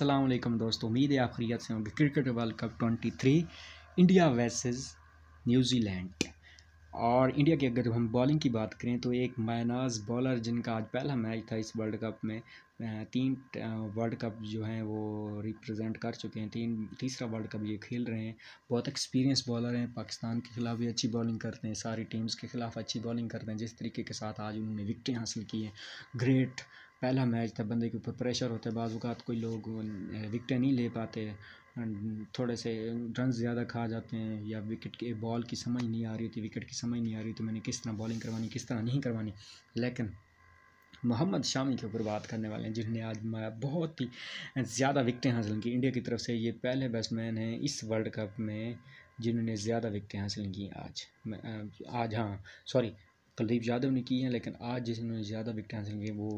असलम दोस्तों उम्मीद है आप खरीत से होंगे cricket world cup 23 India versus New Zealand और इंडिया की अगर जब हम बॉलिंग की बात करें तो एक मायनाज बॉलर जिनका आज पहला मैच था इस वर्ल्ड कप में तीन वर्ल्ड कप जो हैं वो रिप्रेजेंट कर चुके हैं तीन तीसरा वर्ल्ड कप ये खेल रहे हैं बहुत एक्सपीरियंस बॉलर हैं पाकिस्तान के खिलाफ भी अच्छी बॉलिंग करते हैं सारी टीम्स के खिलाफ अच्छी बॉलिंग करते हैं जिस तरीके के साथ आज उन्होंने विकटें हासिल की हैं ग्रेट पहला मैच था बंदे के ऊपर प्रेशर होता है बाज़ात कोई लोग विकटें नहीं ले पाते थोड़े से रन ज़्यादा खा जाते हैं या विकेट के बॉल की समझ नहीं आ रही होती विकेट की समझ नहीं आ रही तो मैंने किस तरह बॉलिंग करवानी किस तरह नहीं करवानी लेकिन मोहम्मद शामी के ऊपर बात करने वाले हैं जिन्होंने आज बहुत ही ज़्यादा विकटें हासिल की इंडिया की तरफ से ये पहले बैट्समैन हैं इस वर्ल्ड कप में जिन्होंने ज़्यादा विकटें हासिल की आज आज हाँ सॉरी कुलदीप यादव ने की हैं लेकिन आज जिन्होंने ज़्यादा विकटें हासिल की वो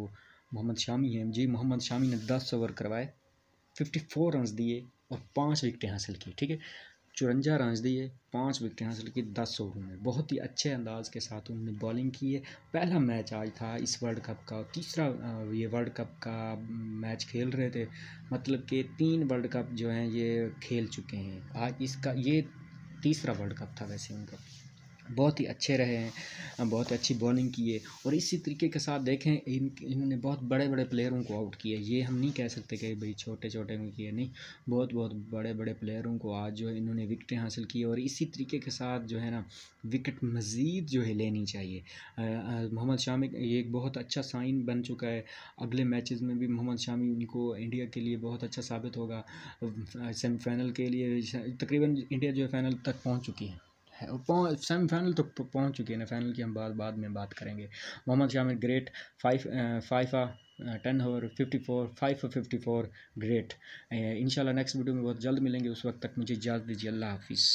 मोहम्मद शामी हैं जी मोहम्मद शामी ने दस ओवर करवाए फिफ्टी फोर रन दिए और पाँच विकटें हासिल की ठीक है चुरंजा रन दिए पाँच विकटें हासिल की दस ओवर में बहुत ही अच्छे अंदाज के साथ उन्होंने बॉलिंग की है पहला मैच आज था इस वर्ल्ड कप का तीसरा ये वर्ल्ड कप का मैच खेल रहे थे मतलब कि तीन वर्ल्ड कप जो हैं ये खेल चुके हैं आज इसका ये तीसरा वर्ल्ड कप था वैसे उनका बहुत ही अच्छे रहे हैं बहुत अच्छी बॉलिंग की है और इसी तरीके के साथ देखें इन इन्होंने बहुत बड़े बड़े प्लेयरों को आउट किया ये हम नहीं कह सकते कि भाई छोटे छोटे में किए नहीं बहुत बहुत बड़े बड़े प्लेयरों को आज जो है इन्होंने विकटें हासिल की और इसी तरीके के साथ जो है ना विकेट मज़ीद जो है लेनी चाहिए मोहम्मद शामी ये एक बहुत अच्छा साइन बन चुका है अगले मैचेस में भी मोहम्मद शामी उनको इंडिया के लिए बहुत अच्छा साबित होगा सेमीफाइनल के लिए तकरीबन इंडिया जो है फाइनल तक पहुँच चुकी है सेमीफाइनल तो पहुंच चुके हैं ना फाइनल की हम बाद बाद में बात करेंगे Mohammed Shami great five fifer ten over fifty four five fifty four great इंशाल्लाह नेक्स्ट वीडियो में बहुत जल्द मिलेंगे उस वक्त तक मुझे इजाज़त दीजिए अल्लाह हाफिज़